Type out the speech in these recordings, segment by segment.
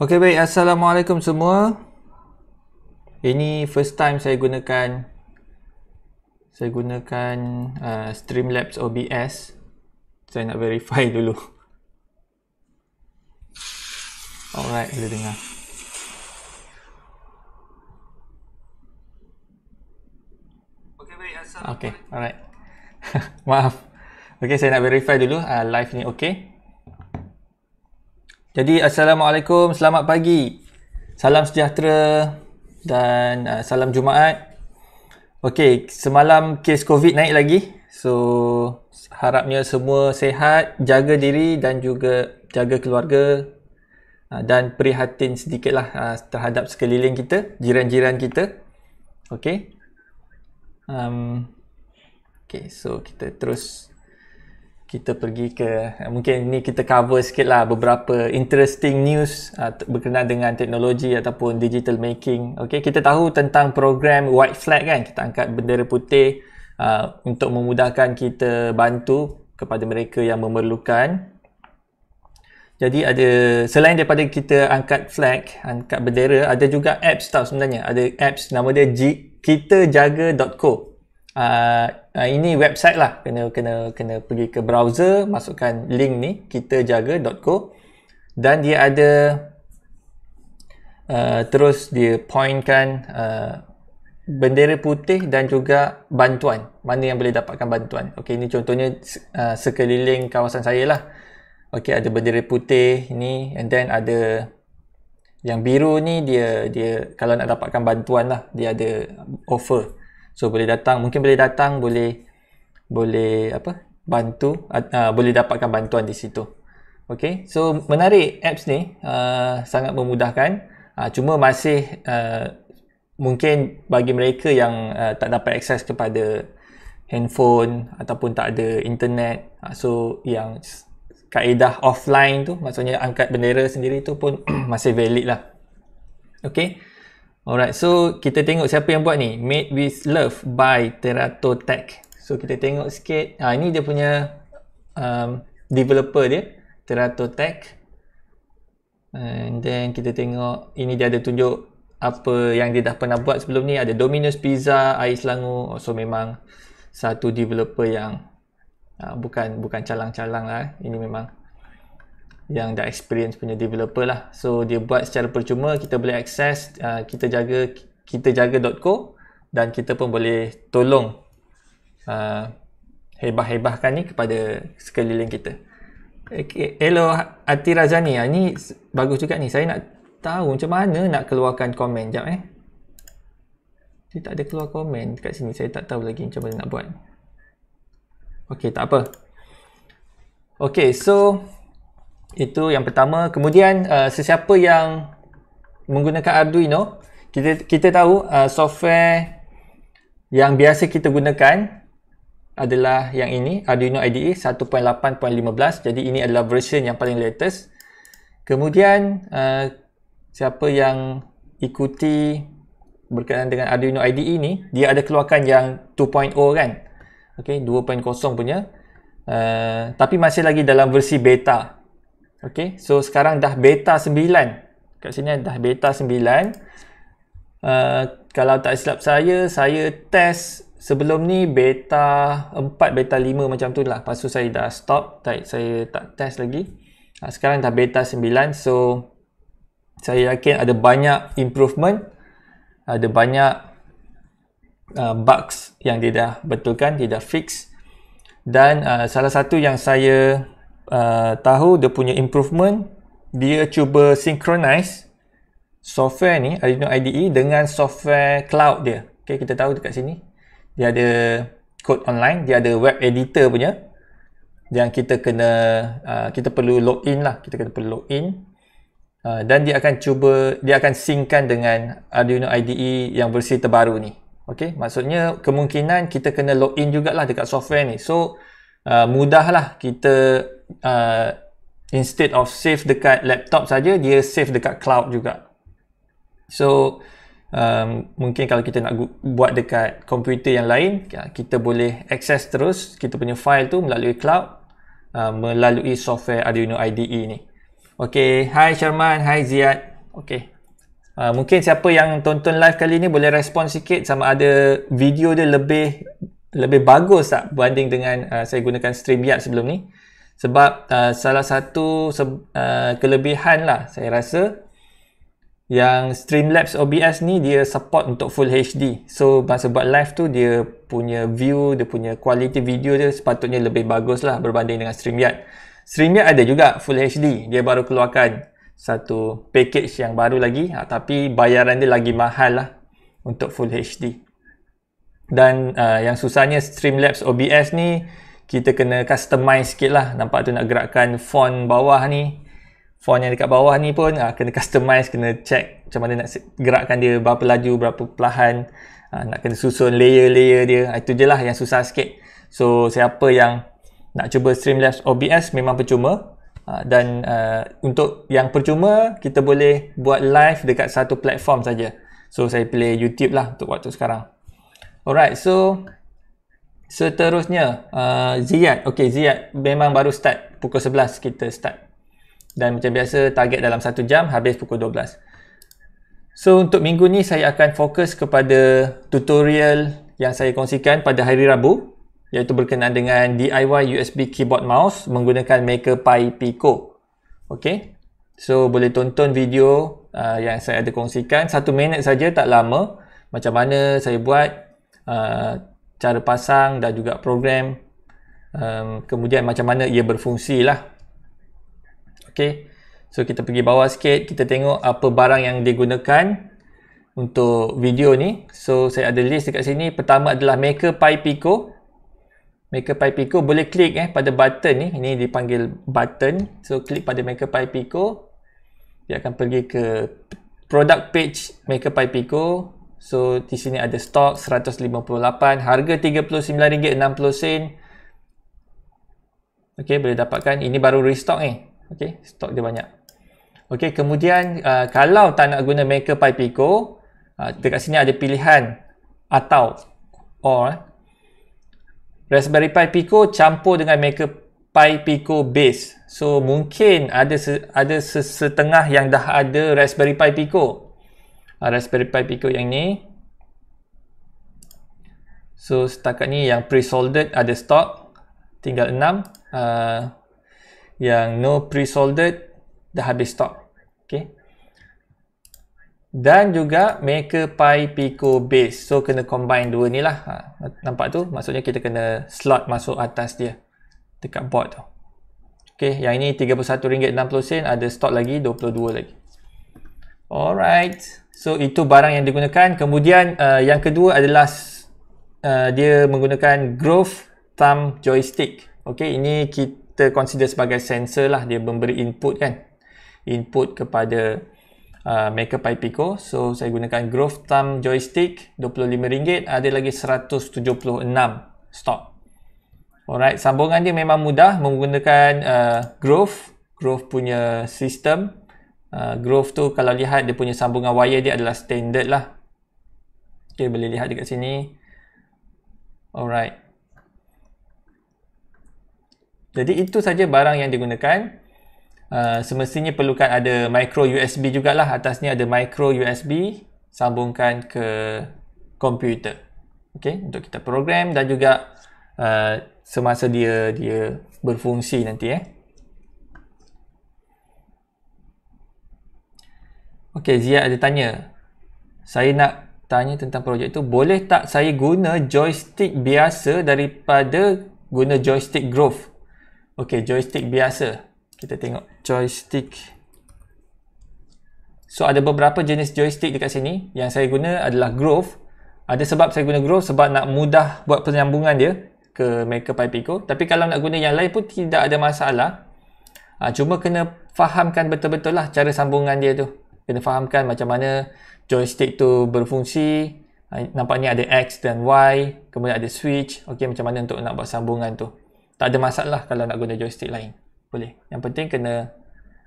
Okey baik assalamualaikum semua. Ini first time saya gunakan saya gunakan uh, Streamlabs OBS. Saya nak verify dulu. Alright, boleh dengar. Okay, alright. Maaf. Okay, saya nak verify dulu uh, live ni okay. Jadi Assalamualaikum, selamat pagi Salam sejahtera dan uh, salam Jumaat Okey, semalam kes COVID naik lagi So, harapnya semua sehat, jaga diri dan juga jaga keluarga uh, Dan prihatin sedikitlah uh, terhadap sekeliling kita, jiran-jiran kita Okey um, Okey, so kita terus kita pergi ke eh, mungkin ni kita cover sikit lah beberapa interesting news uh, berkenaan dengan teknologi ataupun digital making okay, kita tahu tentang program white flag kan kita angkat bendera putih uh, untuk memudahkan kita bantu kepada mereka yang memerlukan jadi ada selain daripada kita angkat flag angkat bendera ada juga apps tau sebenarnya ada apps nama dia kitajaga.co uh, uh, ini website lah kena kena kena pergi ke browser masukkan link ni kitajaga.co dan dia ada uh, terus dia pointkan uh, bendera putih dan juga bantuan mana yang boleh dapatkan bantuan okey ini contohnya uh, sekeliling kawasan saya lah okey ada bendera putih ni and then ada yang biru ni dia dia kalau nak dapatkan bantuan lah dia ada offer So boleh datang, mungkin boleh datang, boleh boleh apa? bantu uh, boleh dapatkan bantuan di situ. Okay, so menarik apps ni uh, sangat memudahkan. Uh, cuma masih uh, mungkin bagi mereka yang uh, tak dapat akses kepada handphone ataupun tak ada internet. Uh, so yang kaedah offline tu maksudnya angkat bendera sendiri tu pun masih valid lah. Okay. Alright, so kita tengok siapa yang buat ni. Made with love by Terato Tech. So kita tengok sikit. Ah ini dia punya um, developer dia, Terato Tech. And then kita tengok ini dia ada tunjuk apa yang dia dah pernah buat sebelum ni. Ada Domino's Pizza, Air Selangor. So memang satu developer yang uh, bukan bukan calang-calang lah. Ini memang yang dah experience punya developer lah so dia buat secara percuma kita boleh access uh, kita jaga kita jaga.co dan kita pun boleh tolong uh, hebah-hebahkan ni kepada sekeliling kita okay. hello Ati Razani ha, ni bagus juga ni saya nak tahu macam mana nak keluarkan komen jap eh dia tak ada keluar komen dekat sini saya tak tahu lagi macam mana nak buat Okay, tak apa. Okay, so itu yang pertama kemudian uh, sesiapa yang menggunakan Arduino kita kita tahu uh, software yang biasa kita gunakan adalah yang ini Arduino IDE 1.8.15 jadi ini adalah version yang paling latest kemudian uh, siapa yang ikuti berkaitan dengan Arduino IDE ini, dia ada keluarkan yang 2.0 kan okey 2.0 punya uh, tapi masih lagi dalam versi beta Okay, so sekarang dah beta 9 kat sini kan dah beta 9 uh, kalau tak silap saya saya test sebelum ni beta 4 beta 5 macam tu lah lepas tu saya dah stop tak, saya tak test lagi uh, sekarang dah beta 9 so saya yakin ada banyak improvement ada banyak uh, bugs yang dia dah betulkan, dia dah fix dan uh, salah satu yang saya uh, tahu dia punya improvement dia cuba synchronize software ni Arduino IDE dengan software cloud dia okay, kita tahu dekat sini dia ada code online dia ada web editor punya yang kita kena uh, kita perlu log in lah kita kena perlu login uh, dan dia akan cuba dia akan syncan dengan Arduino IDE yang versi terbaru ni Okay, maksudnya kemungkinan kita kena log login jugalah dekat software ni. So, uh, mudahlah kita uh, instead of save dekat laptop saja, dia save dekat cloud juga. So um, mungkin kalau kita nak buat dekat komputer yang lain, ya, kita boleh access terus kita punya file tu melalui cloud uh, melalui software Arduino IDE ni. Okay, hi Sherman, hi Ziad. Okay. Uh, mungkin siapa yang tonton live kali ni boleh respon sikit sama ada video dia lebih lebih bagus tak berbanding dengan uh, saya gunakan StreamYard sebelum ni sebab uh, salah satu se- uh, kelebihan lah saya rasa yang Streamlabs OBS ni dia support untuk full HD so masa buat live tu dia punya view dia punya kualiti video dia sepatutnya lebih bagus lah berbanding dengan StreamYard StreamYard ada juga full HD dia baru keluarkan satu package yang baru lagi ha, tapi bayaran dia lagi mahal lah untuk full HD dan uh, yang susahnya Streamlabs OBS ni kita kena customize sikit lah nampak tu nak gerakkan font bawah ni font yang dekat bawah ni pun ha, kena customize kena check macam mana nak gerakkan dia berapa laju berapa perlahan ha, nak kena susun layer-layer dia ha, itu je lah yang susah sikit so siapa yang nak cuba Streamlabs OBS memang percuma ha, dan uh, untuk yang percuma kita boleh buat live dekat satu platform saja so saya pilih YouTube lah untuk waktu sekarang alright so Seterusnya, uh, Ziyad. Okey, Ziyad memang baru start. Pukul 11 kita start. Dan macam biasa, target dalam 1 jam, habis pukul 12. So, untuk minggu ni saya akan fokus kepada tutorial yang saya kongsikan pada hari Rabu iaitu berkenaan dengan DIY USB keyboard mouse menggunakan Maker Pi Pico. okay. So boleh tonton video uh, yang saya ada kongsikan satu minit saja tak lama macam mana saya buat uh, cara pasang dan juga program um, kemudian macam mana ia berfungsi lah ok so kita pergi bawah sikit kita tengok apa barang yang digunakan untuk video ni so saya ada list dekat sini pertama adalah Maker Pi Pico Maker Pi Pico boleh klik eh pada button ni ini dipanggil button so klik pada Maker Pi Pico dia akan pergi ke product page Maker Pi Pico So di sini ada stok 158 harga RM39.60 Okey boleh dapatkan ini baru restock ni. Eh. Okey stok dia banyak. Okey kemudian uh, kalau tak nak guna Maker Pi Pico uh, dekat sini ada pilihan atau or eh. Raspberry Pi Pico campur dengan Maker Pi Pico base. So mungkin ada se- ada setengah yang dah ada Raspberry Pi Pico. Raspberry Pi Pico yang ni so setakat ni yang pre-soldered ada stock tinggal 6 uh, ah, yang no pre-soldered dah habis stock okay. dan juga make Pi Pico Base so kena combine dua ni lah ha, nampak tu maksudnya kita kena slot masuk atas dia dekat board tu ok yang ni RM31.60 ada stok lagi 22 lagi Alright. So itu barang yang digunakan. Kemudian uh, yang kedua adalah uh, dia menggunakan groove thumb joystick. Okay, ini kita consider sebagai sensor lah. Dia memberi input kan. Input kepada uh, Maker Pi Pico. So saya gunakan groove thumb joystick RM25. Ada lagi RM176 stock. Alright, sambungan dia memang mudah menggunakan uh, groove. Groove punya sistem uh, groove tu kalau lihat dia punya sambungan wire dia adalah standard lah Okay boleh lihat dekat sini alright jadi itu saja barang yang digunakan uh, semestinya perlukan ada micro USB jugalah atasnya ada micro USB sambungkan ke komputer Okay untuk kita program dan juga uh, semasa dia dia berfungsi nanti eh. Ya. Okey, Zia ada tanya. Saya nak tanya tentang projek tu, boleh tak saya guna joystick biasa daripada guna joystick groove. Okey, joystick biasa. Kita tengok joystick. So ada beberapa jenis joystick dekat sini. Yang saya guna adalah groove. Ada sebab saya guna groove sebab nak mudah buat penyambungan dia ke Maker Pi Pico. Tapi kalau nak guna yang lain pun tidak ada masalah. Ha, cuma kena fahamkan betul-betul lah cara sambungan dia tu kena fahamkan macam mana joystick tu berfungsi ha, nampaknya ada X dan Y kemudian ada switch okey macam mana untuk nak buat sambungan tu tak ada masalah kalau nak guna joystick lain boleh yang penting kena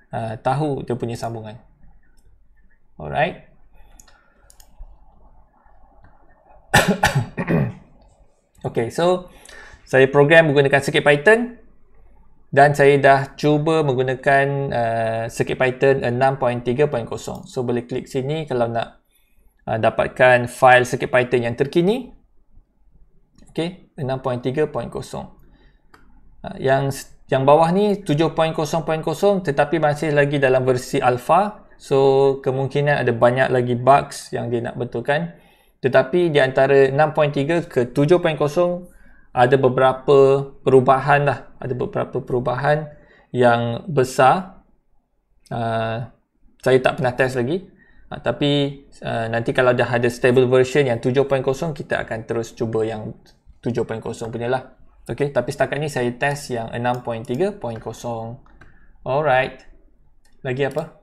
uh, tahu dia punya sambungan alright okey so saya program menggunakan circuit python dan saya dah cuba menggunakan uh, circuit python 6.3.0 so boleh klik sini kalau nak uh, dapatkan file circuit python yang terkini okey 6.3.0 uh, yang yang bawah ni 7.0.0 tetapi masih lagi dalam versi alpha so kemungkinan ada banyak lagi bugs yang dia nak betulkan tetapi di antara 6.3 ke ada beberapa perubahan lah ada beberapa perubahan yang besar uh, saya tak pernah test lagi uh, tapi uh, nanti kalau dah ada stable version yang 7.0 kita akan terus cuba yang 7.0 punya lah okay, tapi setakat ni saya test yang 6.3.0 alright lagi apa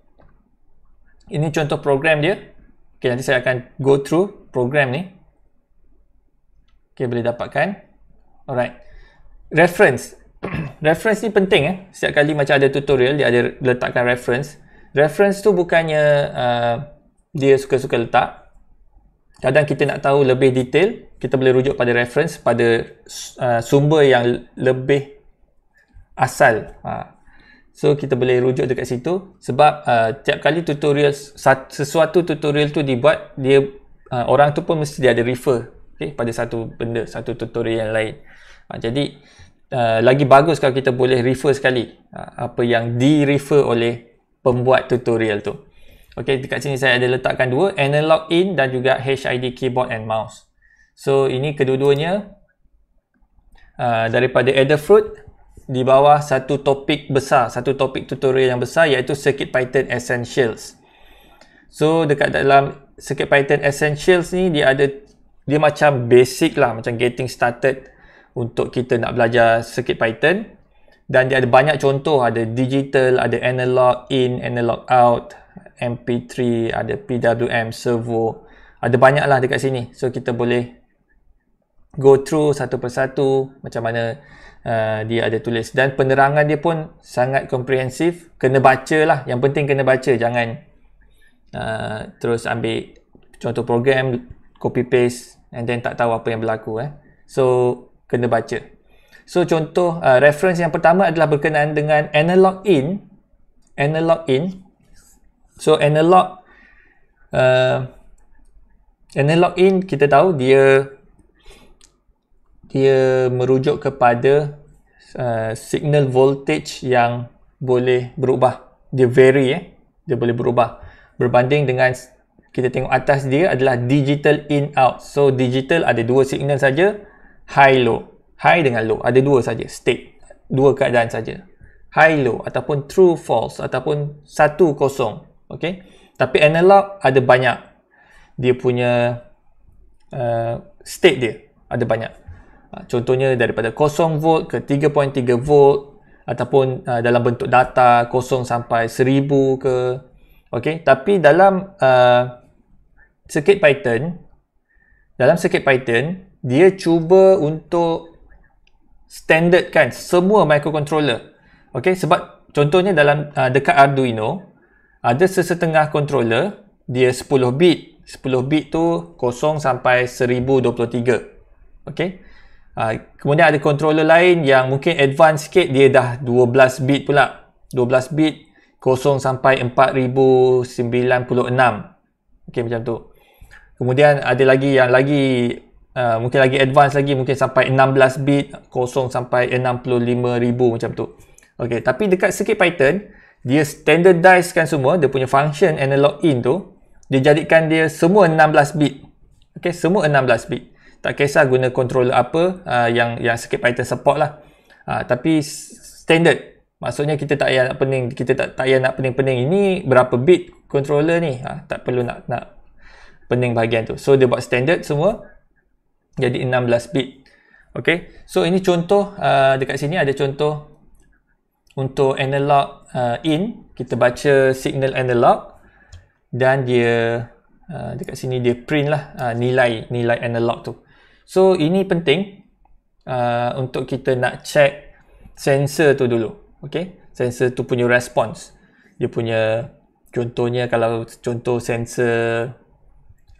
ini contoh program dia okay, nanti saya akan go through program ni okay, boleh dapatkan Alright. Reference. reference ni penting eh. Setiap kali macam ada tutorial, dia ada letakkan reference. Reference tu bukannya uh, dia suka-suka letak. Kadang kita nak tahu lebih detail, kita boleh rujuk pada reference, pada uh, sumber yang lebih asal. Ha. So, kita boleh rujuk dekat situ sebab uh, tiap kali tutorial, sesuatu tutorial tu dibuat, dia uh, orang tu pun mesti dia ada refer okay, pada satu benda, satu tutorial yang lain. Ha, jadi uh, lagi bagus kalau kita boleh refer sekali uh, apa yang di refer oleh pembuat tutorial tu. Okey, dekat sini saya ada letakkan dua analog in dan juga HID keyboard and mouse. So ini kedua-duanya uh, daripada Adafruit di bawah satu topik besar, satu topik tutorial yang besar iaitu Circuit Python Essentials. So dekat dalam Circuit Python Essentials ni dia ada dia macam basic lah macam getting started untuk kita nak belajar circuit python dan dia ada banyak contoh ada digital ada analog in analog out mp3 ada pwm servo ada banyaklah dekat sini so kita boleh go through satu persatu macam mana uh, dia ada tulis dan penerangan dia pun sangat komprehensif kena baca lah yang penting kena baca jangan uh, terus ambil contoh program copy paste and then tak tahu apa yang berlaku eh. so kena baca so contoh uh, reference yang pertama adalah berkenaan dengan analog in analog in so analog uh, analog in kita tahu dia dia merujuk kepada uh, signal voltage yang boleh berubah dia vary eh dia boleh berubah berbanding dengan kita tengok atas dia adalah digital in out so digital ada dua signal saja high low. High dengan low ada dua saja state. Dua keadaan saja. High low ataupun true false ataupun satu kosong. okay? Tapi analog ada banyak dia punya uh, state dia ada banyak. Ha, contohnya daripada kosong volt ke 3.3 volt ataupun uh, dalam bentuk data kosong sampai seribu ke okay? tapi dalam uh, circuit python dalam circuit python dia cuba untuk standardkan semua microcontroller. Okay, sebab contohnya dalam uh, dekat Arduino ada sesetengah controller dia 10 bit. 10 bit tu 0 sampai 1023. Okay. Uh, kemudian ada controller lain yang mungkin advance sikit dia dah 12 bit pula. 12 bit 0 sampai 4096. Okay macam tu. Kemudian ada lagi yang lagi uh, mungkin lagi advance lagi mungkin sampai 16 bit kosong sampai 65 ribu macam tu ok tapi dekat circuit python dia standardizekan semua dia punya function analog in tu dia jadikan dia semua 16 bit ok semua 16 bit tak kisah guna controller apa uh, yang yang circuit python support lah uh, tapi standard maksudnya kita tak payah nak pening kita tak, tak payah nak pening-pening ini berapa bit controller ni uh, tak perlu nak nak pening bahagian tu so dia buat standard semua jadi 16 bit. Okay, so ini contoh uh, dekat sini ada contoh untuk analog uh, in kita baca signal analog dan dia uh, dekat sini dia print lah uh, nilai nilai analog tu. So ini penting uh, untuk kita nak check sensor tu dulu. Okay, sensor tu punya response. Dia punya contohnya kalau contoh sensor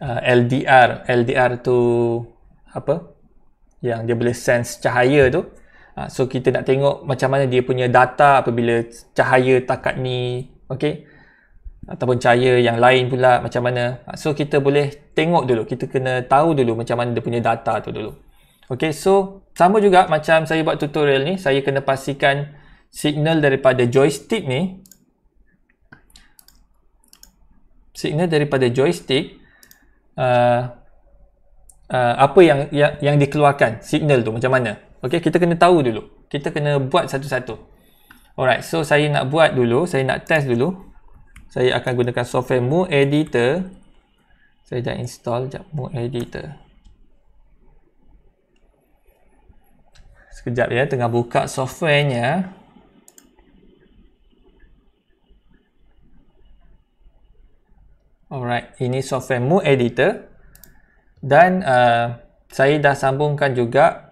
uh, LDR, LDR tu apa yang dia boleh sense cahaya tu uh, so kita nak tengok macam mana dia punya data apabila cahaya takat ni okey ataupun cahaya yang lain pula macam mana uh, so kita boleh tengok dulu kita kena tahu dulu macam mana dia punya data tu dulu okey so sama juga macam saya buat tutorial ni saya kena pastikan signal daripada joystick ni signal daripada joystick uh, uh, apa yang, yang yang dikeluarkan signal tu macam mana okey kita kena tahu dulu kita kena buat satu-satu alright so saya nak buat dulu saya nak test dulu saya akan gunakan software mu editor saya dah install jap mu editor sekejap ya tengah buka softwarenya Alright, ini software Mu Editor dan uh, saya dah sambungkan juga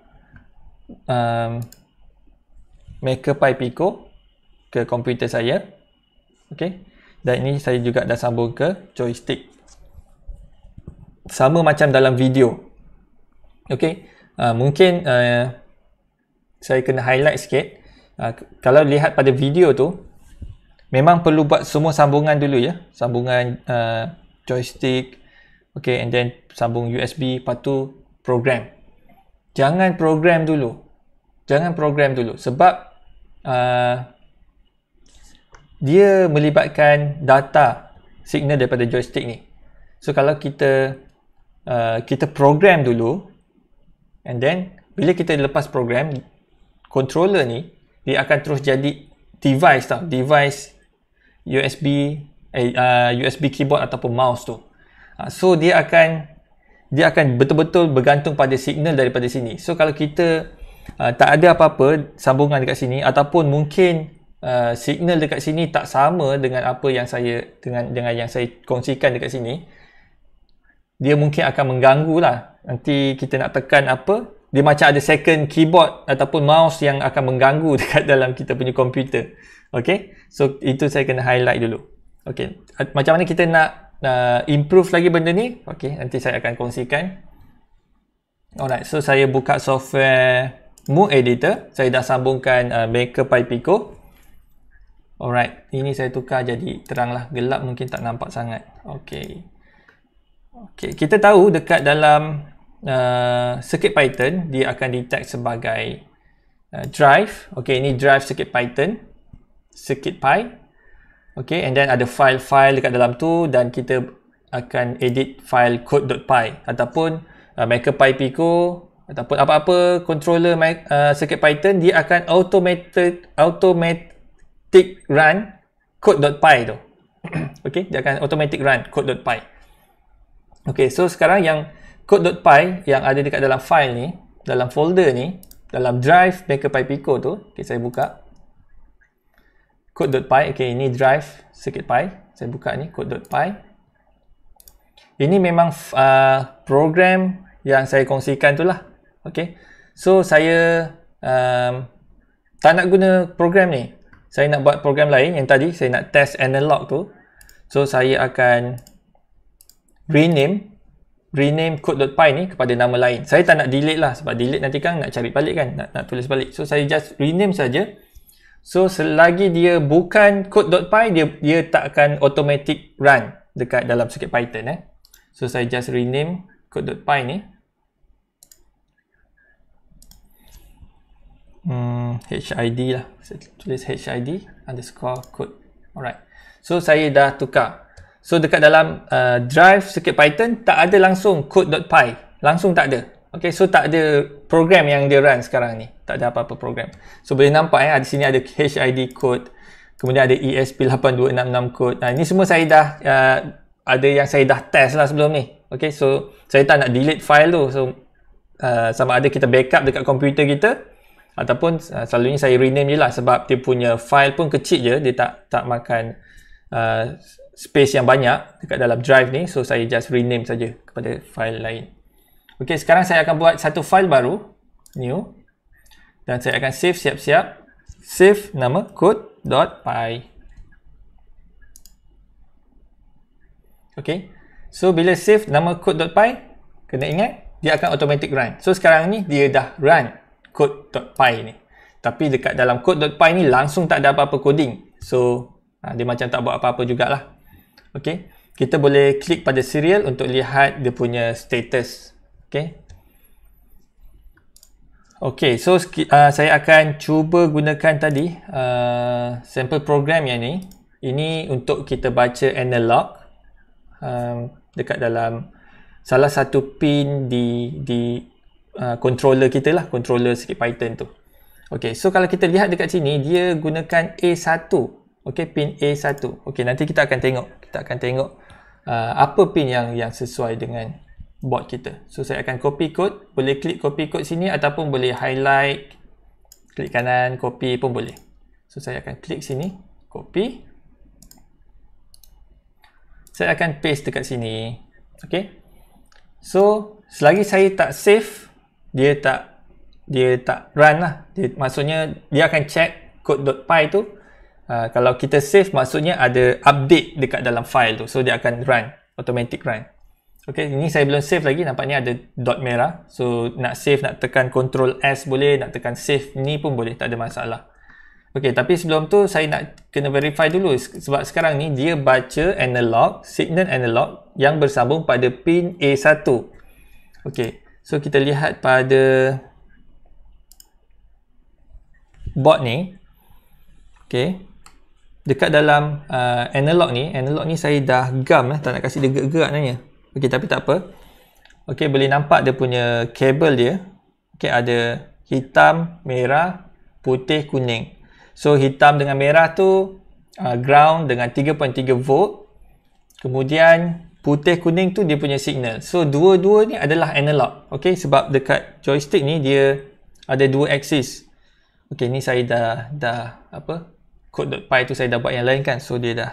um, Maker Pi Pico ke komputer saya okay. dan ini saya juga dah sambung ke joystick sama macam dalam video okay. uh, mungkin uh, saya kena highlight sikit uh, kalau lihat pada video tu memang perlu buat semua sambungan dulu ya sambungan uh, joystick Okay, and then sambung USB, lepas tu program. Jangan program dulu. Jangan program dulu. Sebab uh, dia melibatkan data signal daripada joystick ni. So, kalau kita uh, kita program dulu and then bila kita lepas program controller ni dia akan terus jadi device tau device USB eh, uh, USB keyboard ataupun mouse tu Ah, so dia akan dia akan betul-betul bergantung pada signal daripada sini. So kalau kita uh, tak ada apa-apa sambungan dekat sini ataupun mungkin uh, signal dekat sini tak sama dengan apa yang saya dengan dengan yang saya kongsikan dekat sini, dia mungkin akan mengganggu lah. Nanti kita nak tekan apa? Dia macam ada second keyboard ataupun mouse yang akan mengganggu dekat dalam kita punya komputer. Okay, so itu saya kena highlight dulu. Okay, macam mana kita nak uh, improve lagi benda ni okey nanti saya akan kongsikan alright so saya buka software mu editor saya dah sambungkan uh, maker pi pico alright ini saya tukar jadi teranglah gelap mungkin tak nampak sangat okey okey kita tahu dekat dalam uh, circuit python dia akan detect sebagai uh, drive okey ini drive circuit python circuit pi Okay, and then ada file-file dekat dalam tu dan kita akan edit file code.py ataupun uh, MakerPyPico ataupun apa-apa controller uh, Python dia akan automated, automatic run code.py tu. okay, dia akan automatic run code.py. Okay, so sekarang yang code.py yang ada dekat dalam file ni, dalam folder ni, dalam drive MakerPyPico tu, okay, saya buka code.py okay ini drive circuit pi saya buka ni code.py ini memang uh, program yang saya kongsikan tu lah okay. so saya um, tak nak guna program ni saya nak buat program lain yang tadi saya nak test analog tu so saya akan rename rename code.py ni kepada nama lain saya tak nak delete lah sebab delete nanti kan nak cari balik kan nak, nak tulis balik so saya just rename saja. So selagi dia bukan code.py dia dia tak akan automatic run dekat dalam circuit python eh. So saya just rename code.py ni. Hmm, HID lah. Saya tulis HID underscore code. Alright. So saya dah tukar. So dekat dalam uh, drive circuit python tak ada langsung code.py. Langsung tak ada. Okay, so tak ada program yang dia run sekarang ni. Tak ada apa-apa program. So boleh nampak eh, di sini ada HID code. Kemudian ada ESP8266 code. Nah, ini semua saya dah, uh, ada yang saya dah test lah sebelum ni. Okay, so saya tak nak delete file tu. So, uh, sama ada kita backup dekat komputer kita. Ataupun uh, selalunya saya rename je lah sebab dia punya file pun kecil je. Dia tak tak makan uh, space yang banyak dekat dalam drive ni. So, saya just rename saja kepada file lain. Okey, sekarang saya akan buat satu file baru, new. Dan saya akan save siap-siap. Save nama code.py. Okey. So bila save nama code.py, kena ingat dia akan automatic run. So sekarang ni dia dah run code.py ni. Tapi dekat dalam code.py ni langsung tak ada apa-apa coding. So ha, dia macam tak buat apa-apa jugalah. Okey. Kita boleh klik pada serial untuk lihat dia punya status. Okay. Okay, so uh, saya akan cuba gunakan tadi uh, sample program yang ni. Ini untuk kita baca analog um, dekat dalam salah satu pin di di uh, controller kita lah, controller sikit Python tu. Okay, so kalau kita lihat dekat sini, dia gunakan A1. Okay, pin A1. Okay, nanti kita akan tengok. Kita akan tengok uh, apa pin yang yang sesuai dengan bot kita. So saya akan copy code, boleh klik copy code sini ataupun boleh highlight klik kanan copy pun boleh. So saya akan klik sini, copy. Saya akan paste dekat sini. okay? So selagi saya tak save, dia tak dia tak run lah. Dia, maksudnya dia akan check code.py tu. Uh, kalau kita save maksudnya ada update dekat dalam file tu. So dia akan run, automatic run. Okay, ini saya belum save lagi nampak ni ada dot merah so nak save nak tekan Control s boleh nak tekan save ni pun boleh tak ada masalah Okay, tapi sebelum tu saya nak kena verify dulu sebab sekarang ni dia baca analog signal analog yang bersambung pada pin A1 Okay, so kita lihat pada board ni Okay, dekat dalam uh, analog ni analog ni saya dah gam eh, tak nak kasi dia gerak-gerak nanya Okey tapi tak apa. Okey boleh nampak dia punya kabel dia. Okey ada hitam, merah, putih, kuning. So hitam dengan merah tu uh, ground dengan 3.3 volt. Kemudian putih kuning tu dia punya signal. So dua-dua ni adalah analog. Okey sebab dekat joystick ni dia ada dua axis. Okey ni saya dah dah apa? code.py tu saya dah buat yang lain kan. So dia dah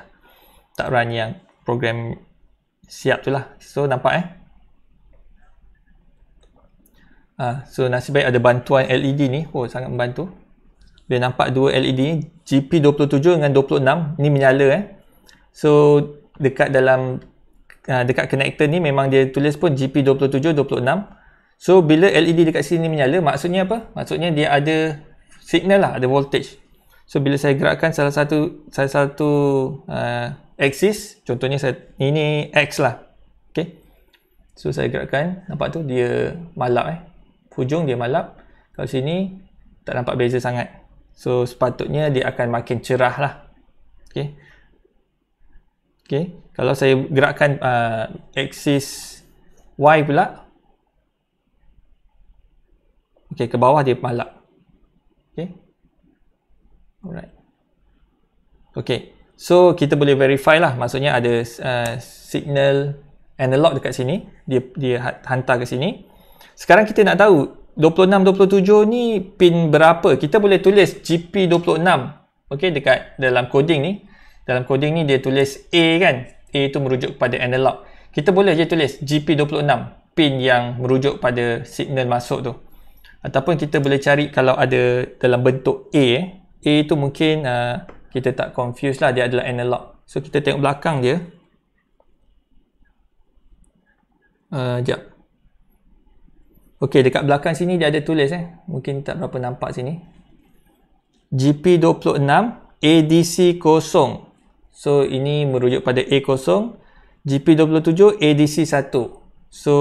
tak run yang program siap tu lah so nampak eh Ah, so nasib baik ada bantuan LED ni oh sangat membantu bila nampak dua LED ni GP27 dengan 26 ni menyala eh so dekat dalam ah, dekat connector ni memang dia tulis pun GP27 26 so bila LED dekat sini menyala maksudnya apa maksudnya dia ada signal lah ada voltage So bila saya gerakkan salah satu salah satu uh, axis, contohnya saya ini X lah. Okay. So saya gerakkan, nampak tu dia malap eh. Hujung dia malap. Kalau sini tak nampak beza sangat. So sepatutnya dia akan makin cerah lah. Okay. Okay. Kalau saya gerakkan uh, axis Y pula. Okay, ke bawah dia malap. Alright. Okay. So kita boleh verify lah maksudnya ada uh, signal analog dekat sini dia dia ha-, hantar ke sini. Sekarang kita nak tahu 26 27 ni pin berapa? Kita boleh tulis GP26. Okay, dekat dalam coding ni. Dalam coding ni dia tulis A kan? A tu merujuk kepada analog. Kita boleh je tulis GP26 pin yang merujuk pada signal masuk tu. Ataupun kita boleh cari kalau ada dalam bentuk A eh. A tu mungkin uh, kita tak confuse lah dia adalah analog. So kita tengok belakang dia. Uh, jap. Okey dekat belakang sini dia ada tulis eh. Mungkin tak berapa nampak sini. GP26 ADC0. So ini merujuk pada A0. GP27 ADC1. So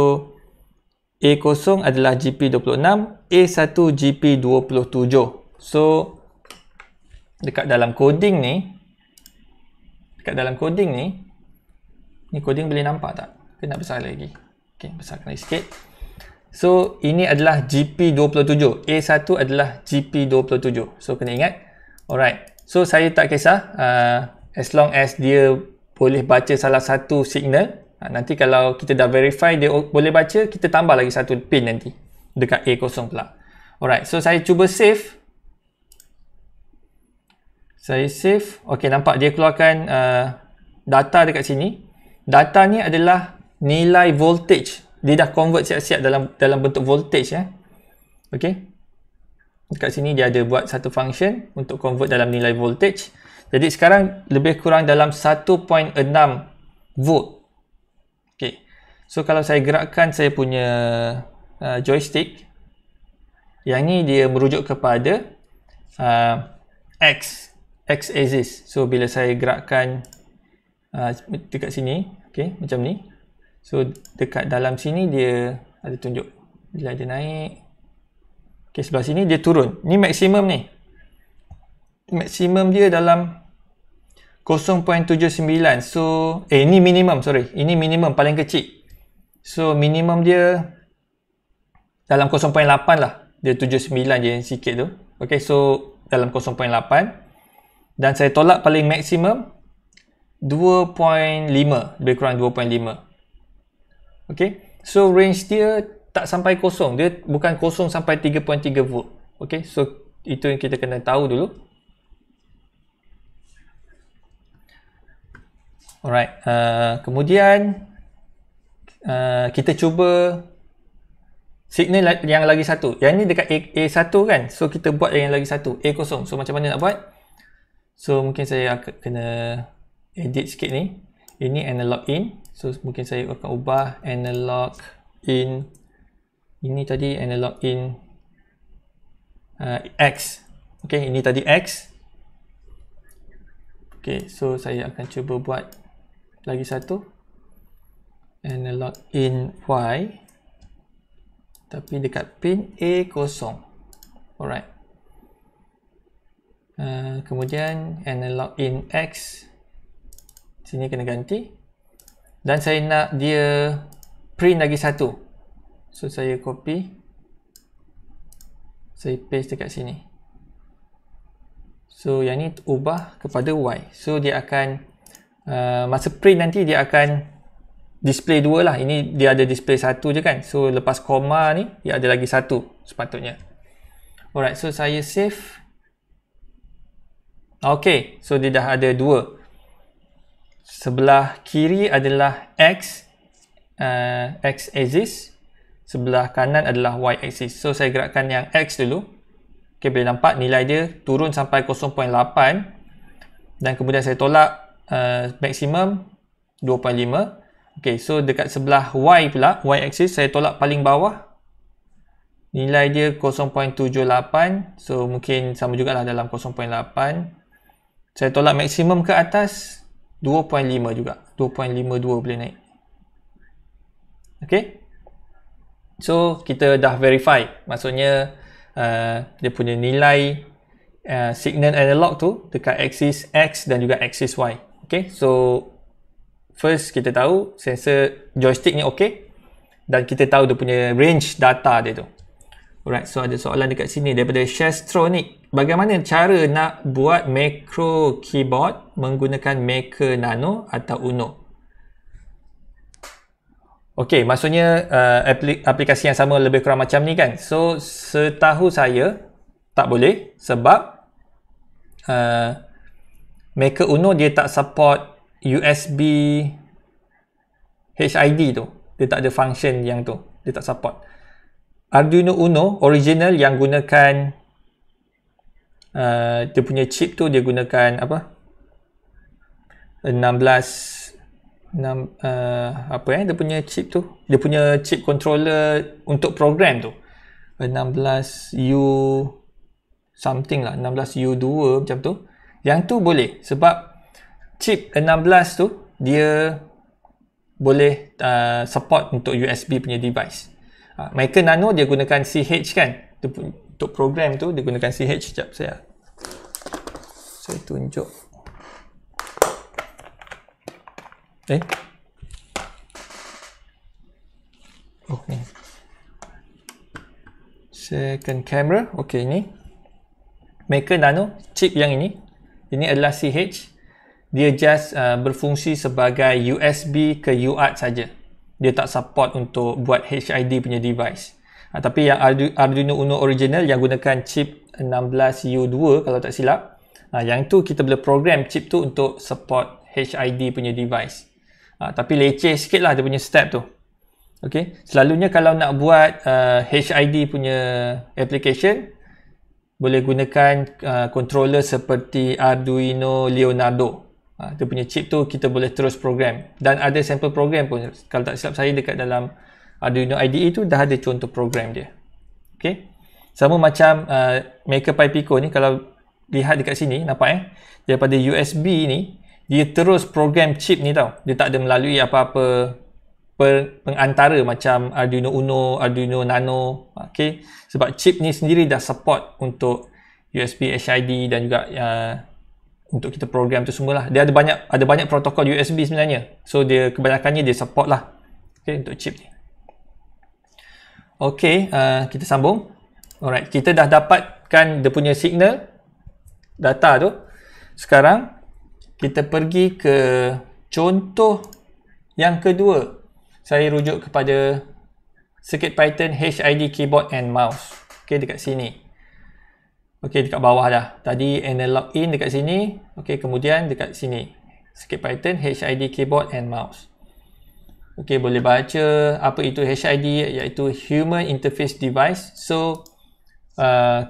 A0 adalah GP26, A1 GP27. So dekat dalam coding ni dekat dalam coding ni ni coding boleh nampak tak? kena besar lagi ok, besarkan lagi sikit so, ini adalah GP27 A1 adalah GP27 so, kena ingat alright so, saya tak kisah uh, as long as dia boleh baca salah satu signal uh, nanti kalau kita dah verify dia boleh baca kita tambah lagi satu pin nanti dekat A0 pula alright, so saya cuba save saya save. Okey, nampak dia keluarkan uh, data dekat sini. Data ni adalah nilai voltage. Dia dah convert siap-siap dalam dalam bentuk voltage. Eh. Okey. Dekat sini dia ada buat satu function untuk convert dalam nilai voltage. Jadi sekarang lebih kurang dalam 1.6 volt. Okey. So kalau saya gerakkan saya punya uh, joystick. Yang ni dia merujuk kepada uh, X. X axis so bila saya gerakkan uh, dekat sini okay, macam ni so dekat dalam sini dia ada tunjuk bila dia naik okay, sebelah sini dia turun ni maksimum ni maksimum dia dalam 0.79 so eh ni minimum sorry ini minimum paling kecil so minimum dia dalam 0.8 lah dia 79 je yang sikit tu ok so dalam 0.8 dan saya tolak paling maksimum 2.5 lebih kurang 2.5 ok so range dia tak sampai kosong dia bukan kosong sampai 3.3 volt ok so itu yang kita kena tahu dulu alright uh, kemudian uh, kita cuba signal yang lagi satu yang ni dekat A, 1 kan so kita buat yang lagi satu A kosong so macam mana nak buat So mungkin saya akan kena edit sikit ni. Ini analog in. So mungkin saya akan ubah analog in. Ini tadi analog in uh, X. Okay, ini tadi X. Okay, so saya akan cuba buat lagi satu. Analog in Y. Tapi dekat pin A kosong. Alright uh, kemudian analog in x sini kena ganti dan saya nak dia print lagi satu so saya copy saya paste dekat sini so yang ni ubah kepada y so dia akan uh, masa print nanti dia akan display dua lah ini dia ada display satu je kan so lepas koma ni dia ada lagi satu sepatutnya alright so saya save Ok, so dia dah ada dua. Sebelah kiri adalah X, uh, X axis. Sebelah kanan adalah Y axis. So, saya gerakkan yang X dulu. Ok, boleh nampak nilai dia turun sampai 0.8. Dan kemudian saya tolak uh, maksimum 2.5. Ok, so dekat sebelah Y pula, Y axis, saya tolak paling bawah. Nilai dia 0.78, so mungkin sama jugalah dalam saya tolak maksimum ke atas 2.5 juga. 2.52 boleh naik. Okay. So, kita dah verify. Maksudnya, uh, dia punya nilai uh, signal analog tu dekat axis X dan juga axis Y. Okay. So, first kita tahu sensor joystick ni okay. Dan kita tahu dia punya range data dia tu. Alright. So, ada soalan dekat sini daripada Shastronic bagaimana cara nak buat macro keyboard menggunakan Maker Nano atau Uno? Okey, maksudnya uh, aplikasi yang sama lebih kurang macam ni kan. So, setahu saya tak boleh sebab uh, Maker Uno dia tak support USB HID tu. Dia tak ada function yang tu. Dia tak support. Arduino Uno original yang gunakan uh, dia punya chip tu dia gunakan apa 16 6, uh, apa eh dia punya chip tu dia punya chip controller untuk program tu 16U something lah 16U2 macam tu yang tu boleh sebab chip 16 tu dia boleh uh, support untuk USB punya device uh, ah, Micro Nano dia gunakan CH kan untuk program tu digunakan CH sekejap saya saya tunjuk eh oh ni second camera ok ni Maker Nano chip yang ini ini adalah CH dia just uh, berfungsi sebagai USB ke UART saja. Dia tak support untuk buat HID punya device. Ha, tapi yang Arduino Uno original yang gunakan chip 16U2 kalau tak silap. Ha, yang tu kita boleh program chip tu untuk support HID punya device. Ha, tapi leceh sikit lah dia punya step tu. Okay. Selalunya kalau nak buat uh, HID punya application, boleh gunakan uh, controller seperti Arduino Leonardo. Ha, dia punya chip tu kita boleh terus program. Dan ada sample program pun. Kalau tak silap saya dekat dalam... Arduino IDE tu dah ada contoh program dia. Okey. Sama macam uh, Maker Pi Pico ni kalau lihat dekat sini nampak eh daripada USB ni dia terus program chip ni tau. Dia tak ada melalui apa-apa pengantara macam Arduino Uno, Arduino Nano, okey. Sebab chip ni sendiri dah support untuk USB HID dan juga uh, untuk kita program tu semualah. Dia ada banyak ada banyak protokol USB sebenarnya. So dia kebanyakannya dia support lah. Okey untuk chip ni. Okay, uh, kita sambung. Alright, kita dah dapatkan dia punya signal data tu. Sekarang kita pergi ke contoh yang kedua. Saya rujuk kepada Circuit Python HID keyboard and mouse. Okay, dekat sini. Okay, dekat bawah dah. Tadi analog in dekat sini. Okay, kemudian dekat sini. Circuit Python HID keyboard and mouse. Okey, boleh baca apa itu HID iaitu Human Interface Device. So uh,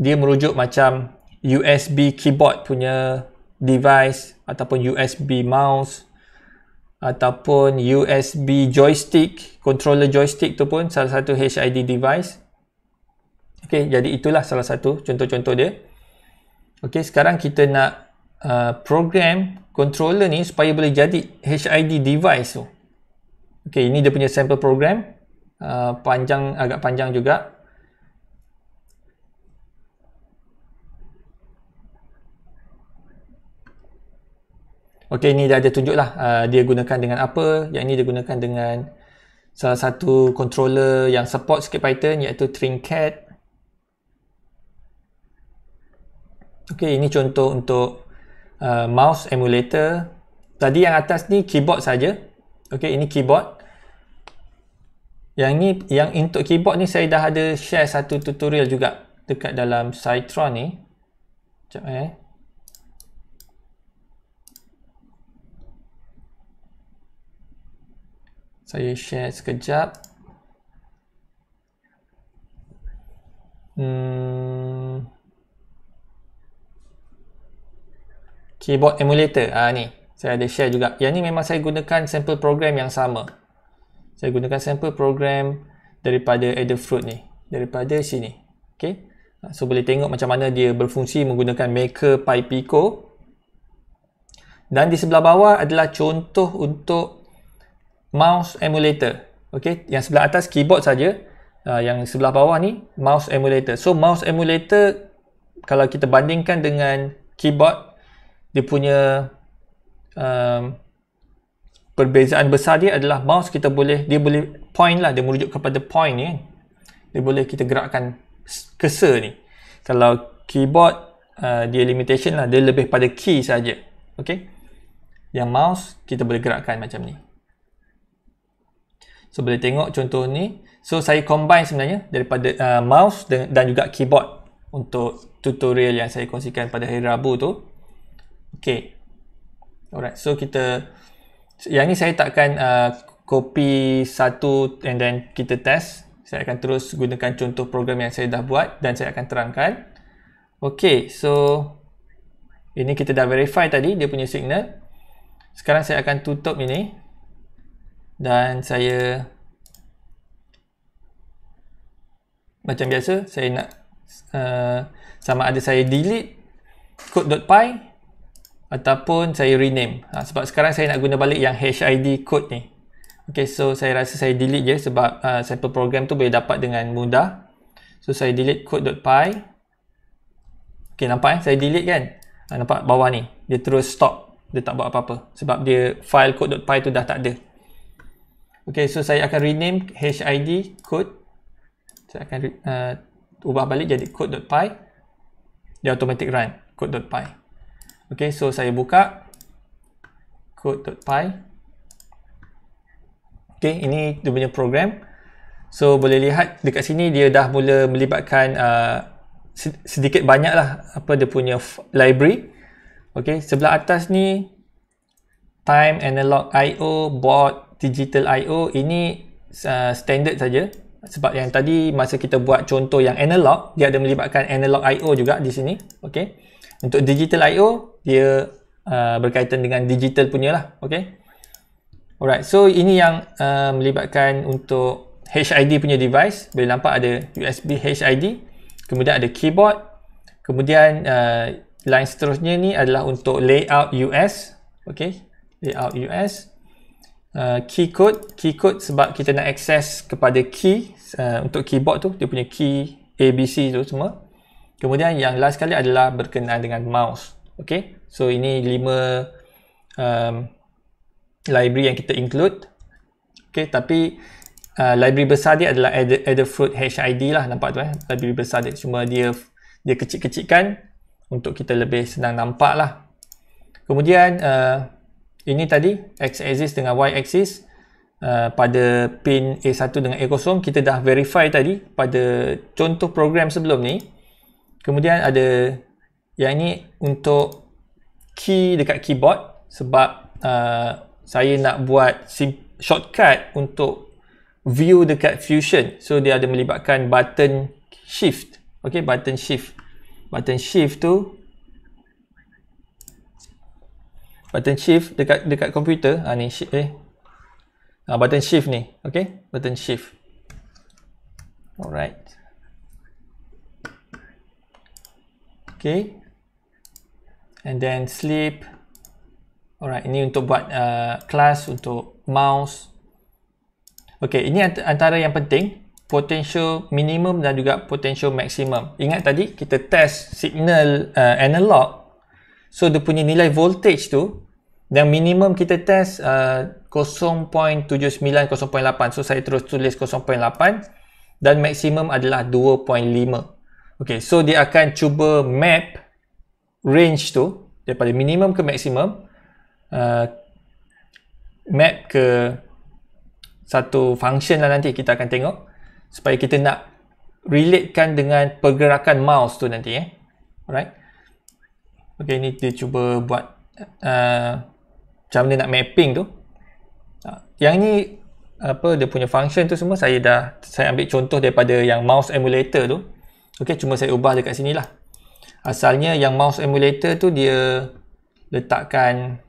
dia merujuk macam USB keyboard punya device ataupun USB mouse ataupun USB joystick, controller joystick tu pun salah satu HID device. Okey, jadi itulah salah satu contoh-contoh dia. Okey, sekarang kita nak uh, program controller ni supaya boleh jadi HID device tu. So. Okey, ini dia punya sample program. Uh, panjang agak panjang juga. Okey, ini dah dia tunjuklah uh, dia gunakan dengan apa. Yang ini dia gunakan dengan salah satu controller yang support sikit Python iaitu Trinket. Okey, ini contoh untuk uh, mouse emulator. Tadi yang atas ni keyboard saja. Okey, ini keyboard. Yang ni, yang untuk keyboard ni saya dah ada share satu tutorial juga dekat dalam Citron ni. Sekejap eh. Saya share sekejap. Hmm. Keyboard emulator. Ah ha, ni. Saya ada share juga. Yang ni memang saya gunakan sample program yang sama saya gunakan sample program daripada Adafruit ni daripada sini ok so boleh tengok macam mana dia berfungsi menggunakan Maker Pi dan di sebelah bawah adalah contoh untuk mouse emulator ok yang sebelah atas keyboard saja. Uh, yang sebelah bawah ni mouse emulator so mouse emulator kalau kita bandingkan dengan keyboard dia punya um, perbezaan besar dia adalah mouse kita boleh dia boleh point lah dia merujuk kepada point ni kan. dia boleh kita gerakkan cursor ni kalau keyboard uh, dia limitation lah dia lebih pada key saja ok yang mouse kita boleh gerakkan macam ni so boleh tengok contoh ni so saya combine sebenarnya daripada uh, mouse dan, dan juga keyboard untuk tutorial yang saya kongsikan pada hari Rabu tu ok alright so kita yang ni saya takkan uh, copy satu and then kita test saya akan terus gunakan contoh program yang saya dah buat dan saya akan terangkan Okay, so ini kita dah verify tadi dia punya signal sekarang saya akan tutup ini dan saya macam biasa saya nak uh, sama ada saya delete code.py ataupun saya rename ha, sebab sekarang saya nak guna balik yang HID code ni ok so saya rasa saya delete je sebab uh, sample program tu boleh dapat dengan mudah so saya delete code.py ok nampak eh saya delete kan ha, nampak bawah ni dia terus stop dia tak buat apa-apa sebab dia file code.py tu dah tak ada ok so saya akan rename HID code saya akan uh, ubah balik jadi code.py dia automatic run code.py Okay, so saya buka code.py. Okay, ini dia punya program. So, boleh lihat dekat sini dia dah mula melibatkan uh, sedikit banyak lah apa dia punya library. Okay, sebelah atas ni time analog I.O. board digital I.O. ini uh, standard saja sebab yang tadi masa kita buat contoh yang analog dia ada melibatkan analog I.O. juga di sini. Okay untuk digital IO dia uh, berkaitan dengan digital punya lah okay alright so ini yang uh, melibatkan untuk HID punya device boleh nampak ada USB HID kemudian ada keyboard kemudian uh, line seterusnya ni adalah untuk layout US okay layout US uh, key code key code sebab kita nak access kepada key uh, untuk keyboard tu dia punya key ABC tu semua Kemudian yang last sekali adalah berkenaan dengan mouse. Okay, so ini lima um, library yang kita include. Okay, tapi uh, library besar dia adalah Ad Adafruit HID lah nampak tu eh. Library besar dia. Cuma dia dia kecil-kecilkan untuk kita lebih senang nampak lah. Kemudian uh, ini tadi x-axis dengan y-axis uh, pada pin A1 dengan A0 kita dah verify tadi pada contoh program sebelum ni kemudian ada yang ini untuk key dekat keyboard sebab uh, saya nak buat shortcut untuk view dekat fusion so dia ada melibatkan button shift okay button shift button shift tu button shift dekat dekat komputer ha, ni shift eh ha, button shift ni okay button shift alright okay and then sleep alright ini untuk buat kelas uh, untuk mouse okay ini antara yang penting potential minimum dan juga potential maximum ingat tadi kita test signal uh, analog so dia punya nilai voltage tu dan minimum kita test uh, 0.79 0.8 so saya terus tulis 0.8 dan maksimum adalah 2.5 Okay, so dia akan cuba map range tu daripada minimum ke maksimum uh, map ke satu function lah nanti kita akan tengok supaya kita nak relatekan dengan pergerakan mouse tu nanti eh. Alright. Okay, ni dia cuba buat uh, macam mana nak mapping tu. Uh, yang ni apa dia punya function tu semua saya dah saya ambil contoh daripada yang mouse emulator tu ok cuma saya ubah dekat sini lah asalnya yang mouse emulator tu dia letakkan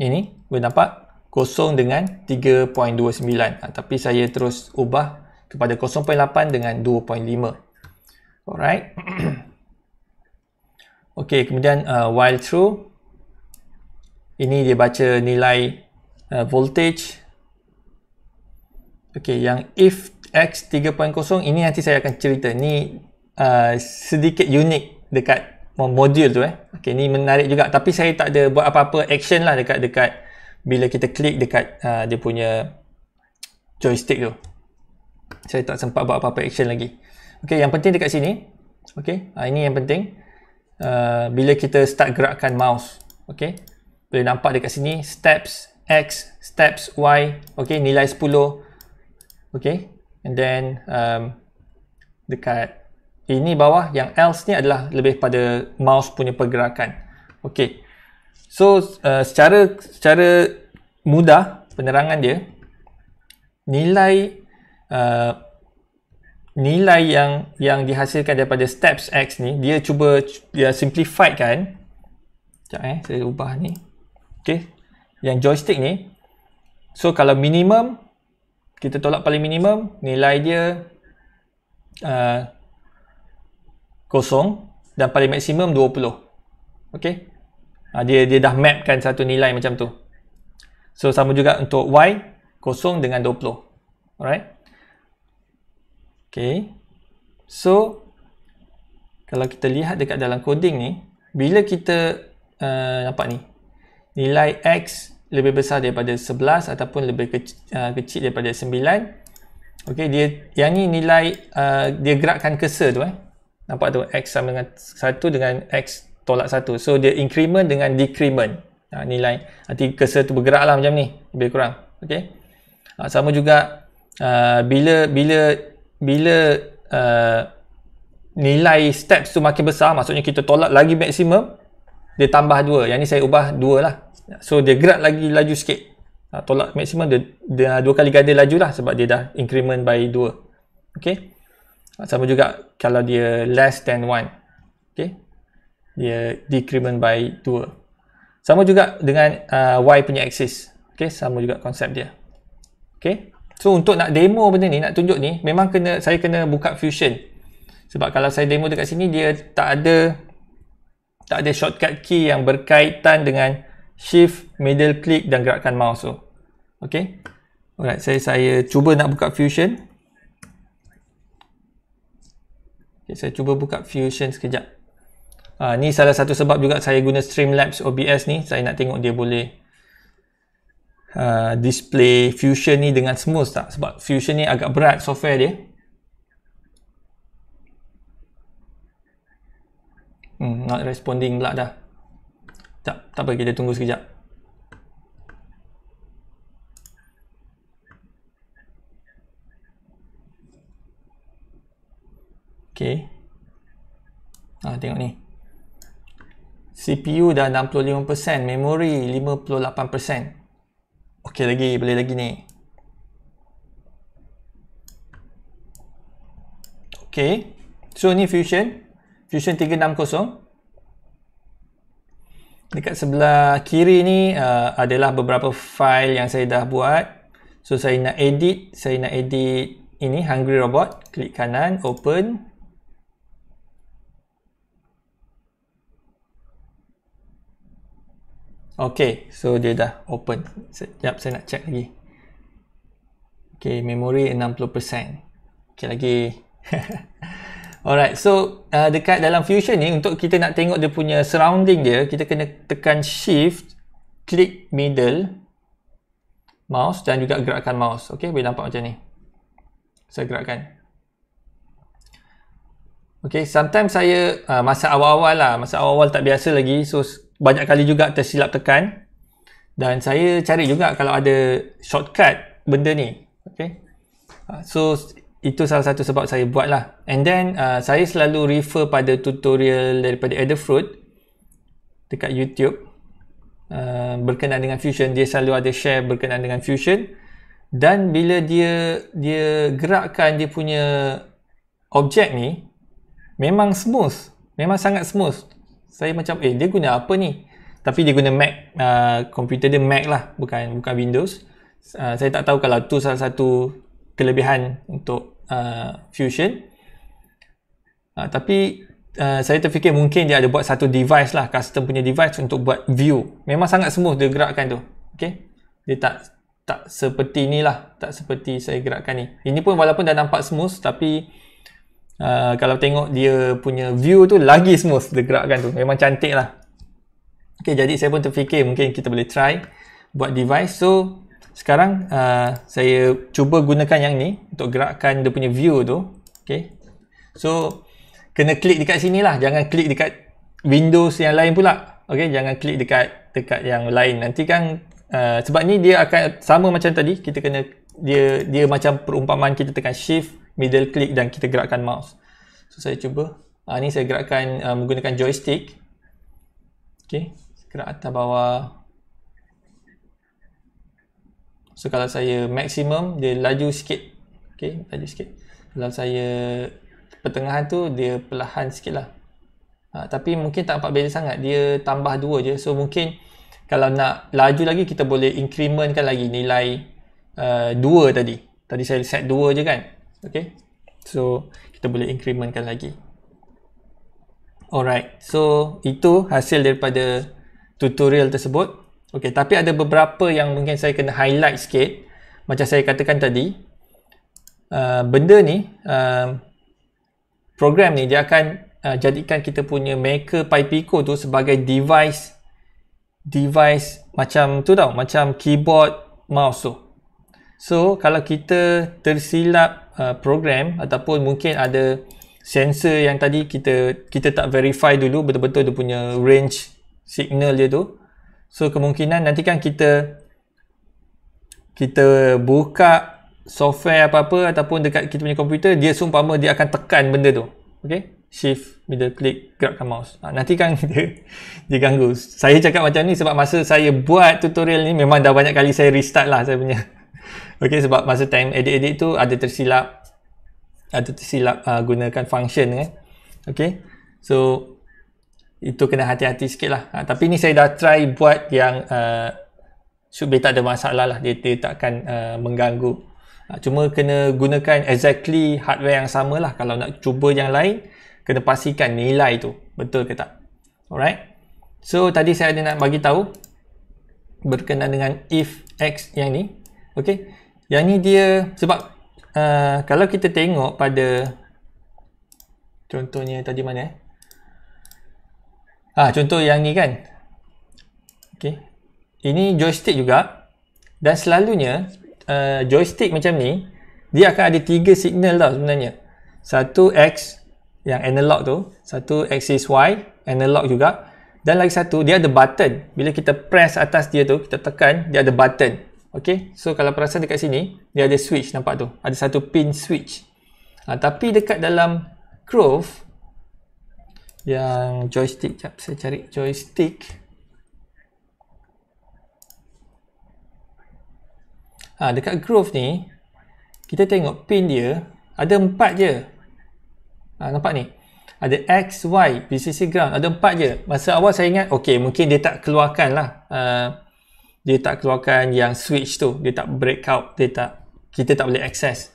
ini boleh nampak kosong dengan 3.29 ah, tapi saya terus ubah kepada 0.8 dengan 2.5 alright ok kemudian uh, while true ini dia baca nilai uh, voltage Okey, yang if X 3.0 ini nanti saya akan cerita Ini uh, sedikit unik dekat modul tu eh. Okey, ini menarik juga tapi saya tak ada buat apa-apa action lah dekat dekat bila kita klik dekat uh, dia punya joystick tu. Saya tak sempat buat apa-apa action lagi. Okey, yang penting dekat sini. Okey, uh, ini yang penting. Uh, bila kita start gerakkan mouse. Okey. Boleh nampak dekat sini steps X, steps Y. Okey, nilai 10 okay and then um, dekat ini bawah yang else ni adalah lebih pada mouse punya pergerakan okay so uh, secara secara mudah penerangan dia nilai uh, nilai yang yang dihasilkan daripada steps x ni dia cuba dia simplified kan sekejap eh saya ubah ni okay yang joystick ni so kalau minimum kita tolak paling minimum nilai dia uh, kosong dan paling maksimum 20 ok uh, dia, dia dah mapkan satu nilai macam tu so sama juga untuk Y kosong dengan 20 alright ok so kalau kita lihat dekat dalam coding ni bila kita uh, nampak ni nilai X lebih besar daripada 11 ataupun lebih kecil, uh, kecil daripada 9 okey dia yang ni nilai uh, dia gerakkan cursor tu eh nampak tu x sama dengan 1 dengan x tolak 1 so dia increment dengan decrement uh, nilai nanti cursor tu bergerak lah macam ni lebih kurang okey uh, sama juga uh, bila bila bila uh, nilai steps tu makin besar maksudnya kita tolak lagi maksimum dia tambah dua, yang ni saya ubah dua lah so dia gerak lagi laju sikit ha, tolak maksimum dia, dia 2 kali ganda laju lah sebab dia dah increment by dua, okay? Ha, sama juga kalau dia less than one, okay? dia decrement by dua. sama juga dengan uh, Y punya axis okay? sama juga konsep dia okay? so untuk nak demo benda ni nak tunjuk ni memang kena saya kena buka fusion sebab kalau saya demo dekat sini dia tak ada tak ada shortcut key yang berkaitan dengan shift, middle click dan gerakan mouse tu. Okey. Alright, saya saya cuba nak buka Fusion. Okay, saya cuba buka Fusion sekejap. Uh, ni salah satu sebab juga saya guna Streamlabs OBS ni. Saya nak tengok dia boleh uh, display Fusion ni dengan smooth tak. Sebab Fusion ni agak berat software dia. Hmm, not responding pula dah. tak tak apa kita tunggu sekejap. Okay. Ah, tengok ni. CPU dah 65%, memory 58%. Okay lagi, boleh lagi ni. Okay. So ni fusion. Fusion 360 dekat sebelah kiri ni uh, adalah beberapa file yang saya dah buat so saya nak edit saya nak edit ini hungry robot klik kanan open ok so dia dah open sekejap saya nak check lagi ok memory 60% ok lagi Alright, so uh, dekat dalam Fusion ni untuk kita nak tengok dia punya surrounding dia, kita kena tekan shift, klik middle mouse dan juga gerakkan mouse. Okay, boleh nampak macam ni. Saya gerakkan. Okay, sometimes saya uh, masa awal-awal lah, masa awal-awal tak biasa lagi, so banyak kali juga tersilap tekan. Dan saya cari juga kalau ada shortcut benda ni. Okay, uh, So itu salah satu sebab saya buat lah. And then uh, saya selalu refer pada tutorial daripada Adafruit dekat YouTube uh, berkenaan dengan Fusion. Dia selalu ada share berkenaan dengan Fusion. Dan bila dia dia gerakkan dia punya objek ni memang smooth. Memang sangat smooth. Saya macam eh dia guna apa ni? Tapi dia guna Mac. Uh, komputer dia Mac lah. Bukan bukan Windows. Uh, saya tak tahu kalau tu salah satu kelebihan untuk uh, Fusion uh, tapi uh, saya terfikir mungkin dia ada buat satu device lah custom punya device untuk buat view memang sangat smooth dia gerakkan tu okay? dia tak tak seperti ni lah tak seperti saya gerakkan ni ini pun walaupun dah nampak smooth tapi uh, kalau tengok dia punya view tu lagi smooth dia gerakkan tu memang cantik lah okay, jadi saya pun terfikir mungkin kita boleh try buat device so sekarang uh, saya cuba gunakan yang ni untuk gerakkan dia punya view tu ok so kena klik dekat sini lah jangan klik dekat windows yang lain pula ok jangan klik dekat dekat yang lain nanti kan uh, sebab ni dia akan sama macam tadi kita kena dia dia macam perumpamaan kita tekan shift middle click dan kita gerakkan mouse so saya cuba uh, ni saya gerakkan uh, menggunakan joystick ok gerak atas bawah So kalau saya maksimum dia laju sikit. Okey, laju sikit. Kalau saya pertengahan tu dia perlahan sikit lah. Ha, tapi mungkin tak nampak beza sangat. Dia tambah dua je. So mungkin kalau nak laju lagi kita boleh incrementkan lagi nilai uh, dua uh, tadi. Tadi saya set dua je kan. Okey. So kita boleh incrementkan lagi. Alright. So itu hasil daripada tutorial tersebut. Okey, tapi ada beberapa yang mungkin saya kena highlight sikit. Macam saya katakan tadi, uh, benda ni, uh, program ni dia akan uh, jadikan kita punya Maker Pi Pico tu sebagai device device macam tu tau, macam keyboard mouse tu. So, kalau kita tersilap uh, program ataupun mungkin ada sensor yang tadi kita kita tak verify dulu betul-betul dia punya range signal dia tu So kemungkinan nanti kan kita kita buka software apa-apa ataupun dekat kita punya komputer dia seumpama dia akan tekan benda tu. okay? Shift, middle click, gerakkan mouse. Ha, nanti kan dia diganggu. Saya cakap macam ni sebab masa saya buat tutorial ni memang dah banyak kali saya restart lah saya punya. okay? sebab masa time edit-edit tu ada tersilap ada tersilap uh, gunakan function eh. Okey? So itu kena hati-hati sikit lah ha, tapi ni saya dah try buat yang uh, supaya tak ada masalah lah dia, dia tak akan uh, mengganggu ha, cuma kena gunakan exactly hardware yang sama lah kalau nak cuba yang lain kena pastikan nilai tu betul ke tak alright so tadi saya ada nak bagi tahu berkenaan dengan if x yang ni Okay? yang ni dia sebab uh, kalau kita tengok pada contohnya tadi mana eh Ha, contoh yang ni kan. Okay. Ini joystick juga. Dan selalunya, uh, joystick macam ni, dia akan ada tiga signal tau sebenarnya. Satu X yang analog tu. Satu X is Y, analog juga. Dan lagi satu, dia ada button. Bila kita press atas dia tu, kita tekan, dia ada button. Okay. So, kalau perasan dekat sini, dia ada switch nampak tu. Ada satu pin switch. Ha, tapi dekat dalam Grove, yang joystick jap saya cari joystick ha, dekat groove ni kita tengok pin dia ada empat je ha, nampak ni ada X, Y, VCC ground ada empat je masa awal saya ingat ok mungkin dia tak keluarkan lah uh, dia tak keluarkan yang switch tu dia tak break out dia tak kita tak boleh access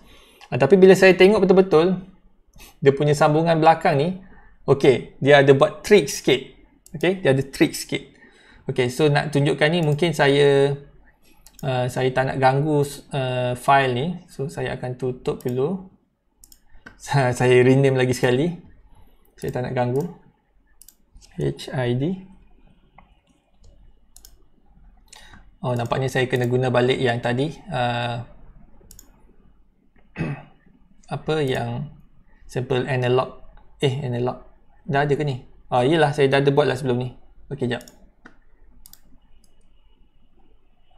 ha, tapi bila saya tengok betul-betul dia punya sambungan belakang ni Okay, dia ada buat trick sikit. Okay, dia ada trick sikit. Okay, so nak tunjukkan ni mungkin saya uh, saya tak nak ganggu uh, file ni. So, saya akan tutup dulu. saya rename lagi sekali. Saya tak nak ganggu. HID. Oh, nampaknya saya kena guna balik yang tadi. Uh, apa yang sample analog. Eh, analog. Dah ada ke ni? Ah, oh, yelah saya dah ada buat lah sebelum ni. Okey, jap.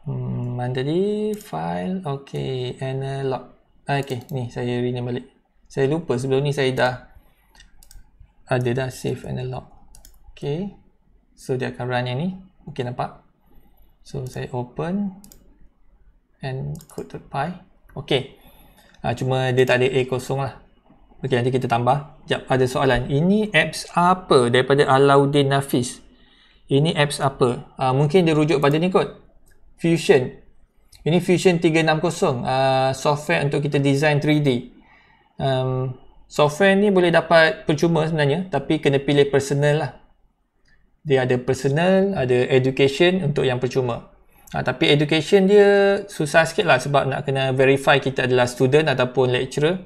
Hmm, mana tadi? File. Okey, analog. Ah, Okey, ni saya rename balik. Saya lupa sebelum ni saya dah ada dah save analog. Okey. So, dia akan run yang ni. Okey, nampak? So, saya open and code.py. Okey. Ah, cuma dia tak ada A kosong lah ok nanti kita tambah sekejap ada soalan ini apps apa daripada Alauddin Nafis ini apps apa uh, mungkin dia rujuk pada ni kot Fusion ini Fusion 360 uh, ah, software untuk kita design 3D um, software ni boleh dapat percuma sebenarnya tapi kena pilih personal lah dia ada personal ada education untuk yang percuma Ha, tapi education dia susah sikit lah sebab nak kena verify kita adalah student ataupun lecturer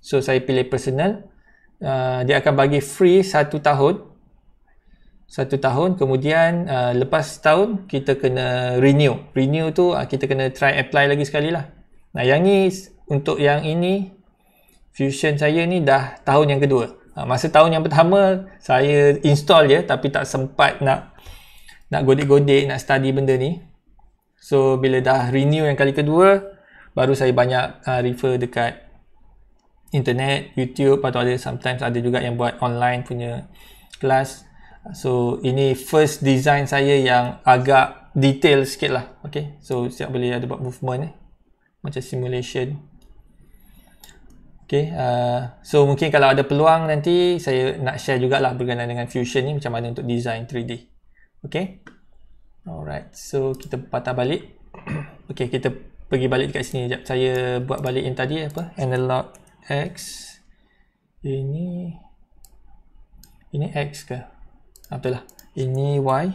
So saya pilih personal. Uh, dia akan bagi free satu tahun. Satu tahun kemudian uh, lepas tahun kita kena renew. Renew tu uh, kita kena try apply lagi sekali lah. Nah yang ni untuk yang ini Fusion saya ni dah tahun yang kedua. Uh, masa tahun yang pertama saya install je tapi tak sempat nak nak godik-godik nak study benda ni. So bila dah renew yang kali kedua baru saya banyak uh, refer dekat internet, YouTube atau ada sometimes ada juga yang buat online punya kelas. So ini first design saya yang agak detail sikit lah. Okay. So siap boleh ada buat movement eh. Macam simulation. Okay. Uh, so mungkin kalau ada peluang nanti saya nak share jugalah berkenaan dengan Fusion ni macam mana untuk design 3D. Okay. Alright. So kita patah balik. okay. Kita pergi balik dekat sini. Sekejap saya buat balik yang tadi apa. Analog x ini ini x ke ah, lah ini y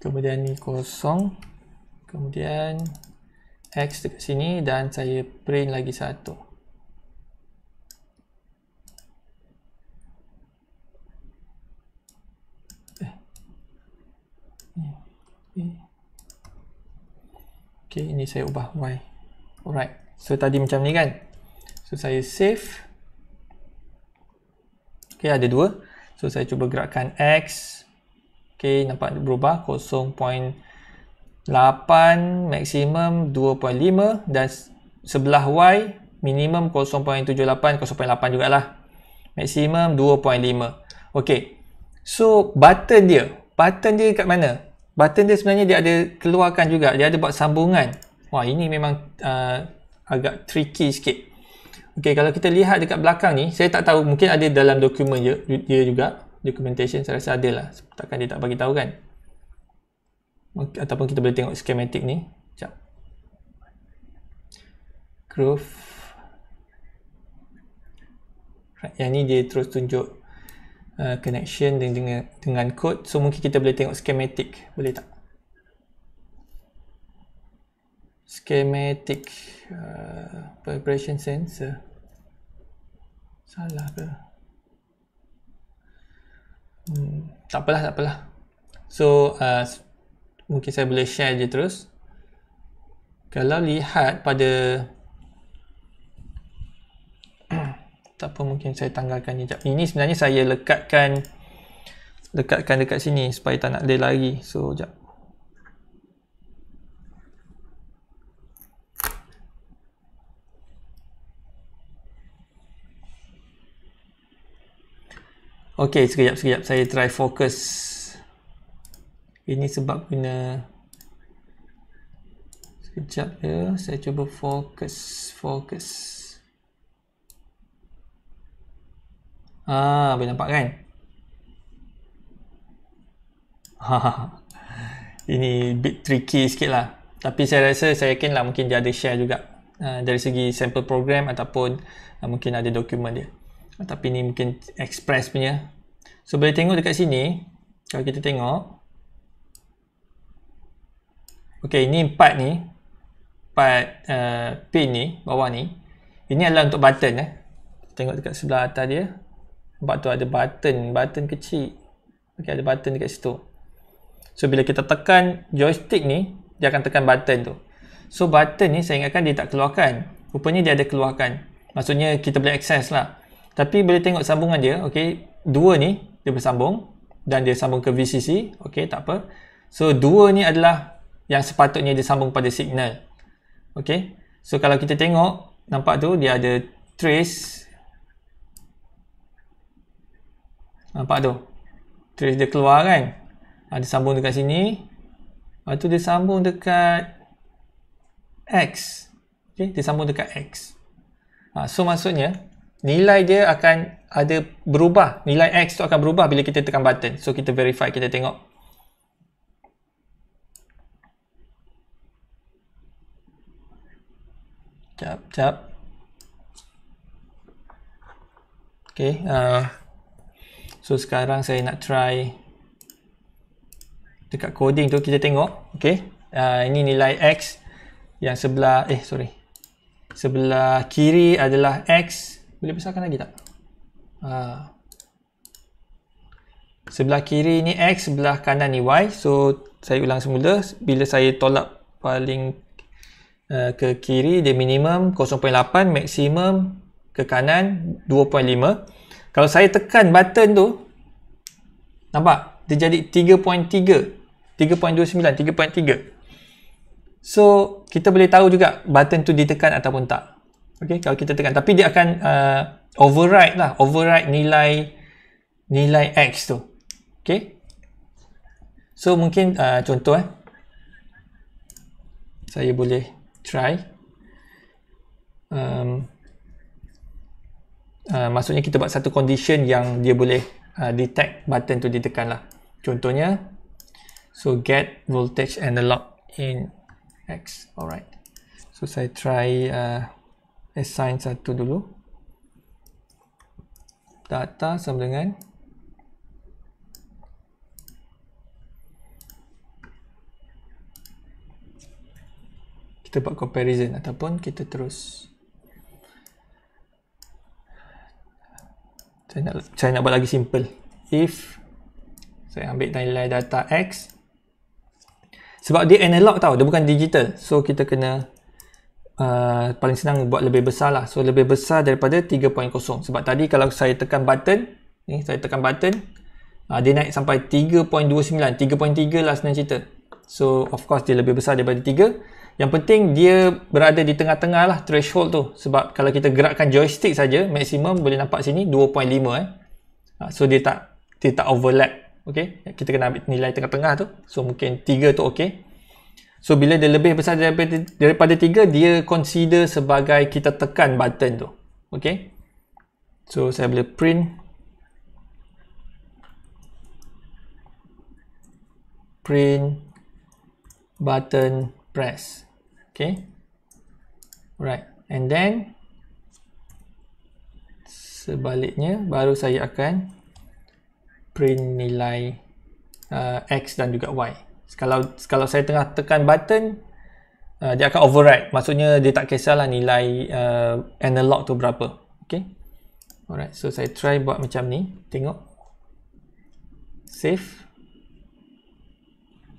kemudian ni kosong kemudian x dekat sini dan saya print lagi satu eh, eh, eh. Okay, ini saya ubah Y. Alright. So, tadi macam ni kan? So saya save. Okay ada dua. So saya cuba gerakkan X. Okay nampak berubah 0.8 maksimum 2.5 dan sebelah Y minimum 0.78 0.8 juga lah. Maksimum 2.5. Okay. So button dia. Button dia kat mana? Button dia sebenarnya dia ada keluarkan juga. Dia ada buat sambungan. Wah ini memang uh, agak tricky sikit. Okey, kalau kita lihat dekat belakang ni, saya tak tahu mungkin ada dalam dokumen dia, dia juga. Documentation saya rasa ada lah. Takkan dia tak bagi tahu kan? Ataupun kita boleh tengok schematic ni. Sekejap. groove. Right, yang ni dia terus tunjuk uh, connection dengan, dengan code. So mungkin kita boleh tengok schematic. Boleh tak? schematic uh, vibration sensor salah ke hmm, tak apalah tak apalah so uh, mungkin saya boleh share je terus kalau lihat pada tak apa mungkin saya tanggalkan ni ini sebenarnya saya lekatkan lekatkan dekat sini supaya tak nak dia lari so jap Okey, sekejap sekejap saya try fokus. Ini sebab guna sekejap ya, saya cuba fokus, fokus. Ah, boleh nampak kan? Ha. Ini bit tricky sikit lah Tapi saya rasa saya yakin lah mungkin dia ada share juga uh, Dari segi sample program ataupun uh, mungkin ada dokumen dia ah, Tapi ni mungkin express punya So boleh tengok dekat sini kalau kita tengok Okey, ini part ni part uh, pin ni bawah ni. Ini adalah untuk button eh. Tengok dekat sebelah atas dia. Nampak tu ada button, button kecil. Okey, ada button dekat situ. So bila kita tekan joystick ni, dia akan tekan button tu. So button ni saya ingatkan dia tak keluarkan. Rupanya dia ada keluarkan. Maksudnya kita boleh access lah. Tapi boleh tengok sambungan dia, okey. Dua ni dia bersambung dan dia sambung ke VCC ok tak apa so dua ni adalah yang sepatutnya dia sambung pada signal ok so kalau kita tengok nampak tu dia ada trace nampak tu trace dia keluar kan ha, dia sambung dekat sini lepas tu dia sambung dekat X ok dia sambung dekat X ha, so maksudnya nilai dia akan ada berubah nilai X tu akan berubah bila kita tekan button so kita verify kita tengok jap jap Okay, uh, so sekarang saya nak try dekat coding tu kita tengok Okay, uh, ini nilai X yang sebelah eh sorry sebelah kiri adalah X boleh besarkan lagi tak Ha. sebelah kiri ni X sebelah kanan ni Y so saya ulang semula bila saya tolak paling uh, ke kiri dia minimum 0.8 maksimum ke kanan 2.5 kalau saya tekan button tu nampak dia jadi 3.3 3.29 3.3 so kita boleh tahu juga button tu ditekan ataupun tak ok kalau kita tekan tapi dia akan uh, override lah override nilai nilai x tu ok so mungkin uh, contoh eh saya boleh try um, uh, maksudnya kita buat satu condition yang dia boleh uh, detect button tu ditekan lah contohnya so get voltage analog in x alright so saya try uh, assign satu dulu data sama dengan kita buat comparison ataupun kita terus saya nak, saya nak buat lagi simple if saya ambil nilai data X sebab dia analog tau, dia bukan digital so kita kena uh, paling senang buat lebih besar lah so lebih besar daripada 3.0 sebab tadi kalau saya tekan button ni saya tekan button uh, dia naik sampai 3.29 3.3 lah senang cerita so of course dia lebih besar daripada 3 yang penting dia berada di tengah-tengah lah threshold tu sebab kalau kita gerakkan joystick saja maksimum boleh nampak sini 2.5 eh uh, so dia tak dia tak overlap Okay, kita kena ambil nilai tengah-tengah tu. So mungkin 3 tu okay. So bila dia lebih besar daripada daripada 3 dia consider sebagai kita tekan button tu. Okey. So saya boleh print print button press. Okey. Right. And then sebaliknya baru saya akan print nilai uh, x dan juga y kalau kalau saya tengah tekan button uh, dia akan override maksudnya dia tak kisahlah nilai uh, analog tu berapa okey alright so saya try buat macam ni tengok save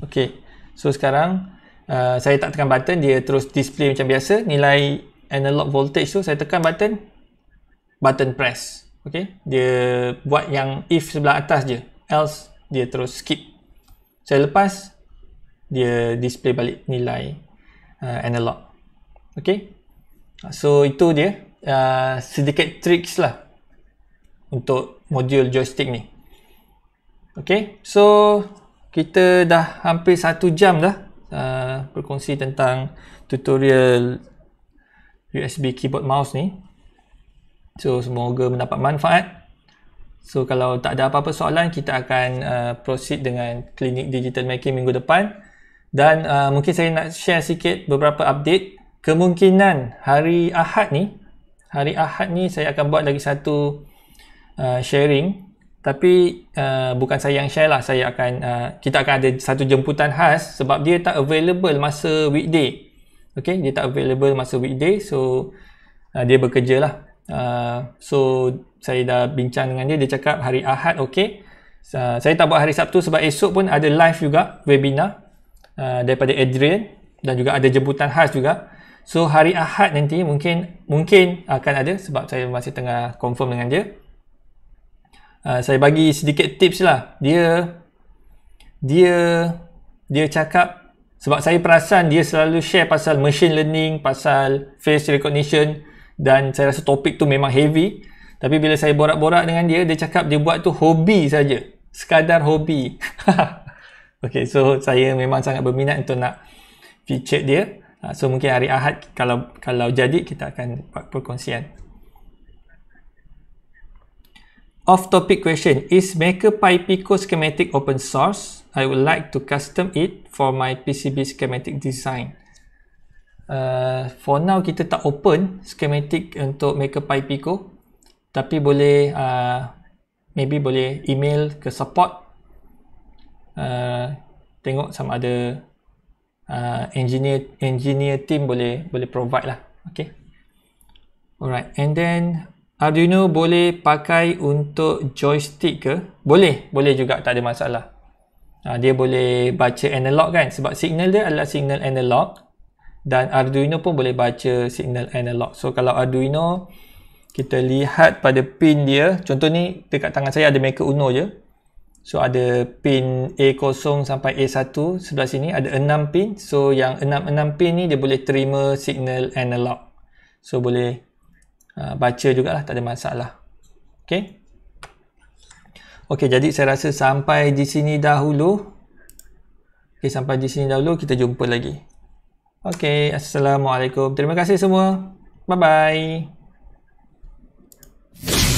okey so sekarang uh, saya tak tekan button dia terus display macam biasa nilai analog voltage tu saya tekan button button press okey dia buat yang if sebelah atas je else dia terus skip saya lepas dia display balik nilai uh, analog okay so itu dia uh, sedikit tricks lah untuk modul joystick ni okay so kita dah hampir satu jam dah uh, berkongsi tentang tutorial USB keyboard mouse ni so semoga mendapat manfaat so kalau tak ada apa-apa soalan kita akan uh, proceed dengan klinik digital making minggu depan dan uh, mungkin saya nak share sikit beberapa update kemungkinan hari Ahad ni hari Ahad ni saya akan buat lagi satu uh, sharing tapi uh, bukan saya yang share lah saya akan uh, kita akan ada satu jemputan khas sebab dia tak available masa weekday Okay, dia tak available masa weekday so uh, dia bekerja lah uh, so saya dah bincang dengan dia dia cakap hari Ahad okay uh, saya tak buat hari Sabtu sebab esok pun ada live juga webinar Uh, daripada Adrian dan juga ada jemputan khas juga. So hari Ahad nanti mungkin mungkin akan ada sebab saya masih tengah confirm dengan dia. Uh, saya bagi sedikit tips lah. Dia dia dia cakap sebab saya perasan dia selalu share pasal machine learning, pasal face recognition dan saya rasa topik tu memang heavy. Tapi bila saya borak-borak dengan dia, dia cakap dia buat tu hobi saja. Sekadar hobi. Okay, so saya memang sangat berminat untuk nak feature dia. Ah, so mungkin hari Ahad kalau kalau jadi kita akan buat perkongsian. Off topic question, is MakerPy Pico schematic open source? I would like to custom it for my PCB schematic design. Uh, for now kita tak open schematic untuk MakerPy Pico tapi boleh uh, maybe boleh email ke support Uh, tengok sama ada uh, engineer engineer team boleh boleh provide lah okay alright and then Arduino boleh pakai untuk joystick ke? Boleh, boleh juga tak ada masalah. Uh, dia boleh baca analog kan sebab signal dia adalah signal analog dan Arduino pun boleh baca signal analog. So kalau Arduino kita lihat pada pin dia, contoh ni dekat tangan saya ada Maker Uno je. So ada pin A0 sampai A1 sebelah sini ada 6 pin. So yang 6-6 pin ni dia boleh terima signal analog. So boleh uh, baca jugalah tak ada masalah. Okay. Okay jadi saya rasa sampai di sini dahulu. Okay sampai di sini dahulu kita jumpa lagi. Okay Assalamualaikum. Terima kasih semua. Bye bye.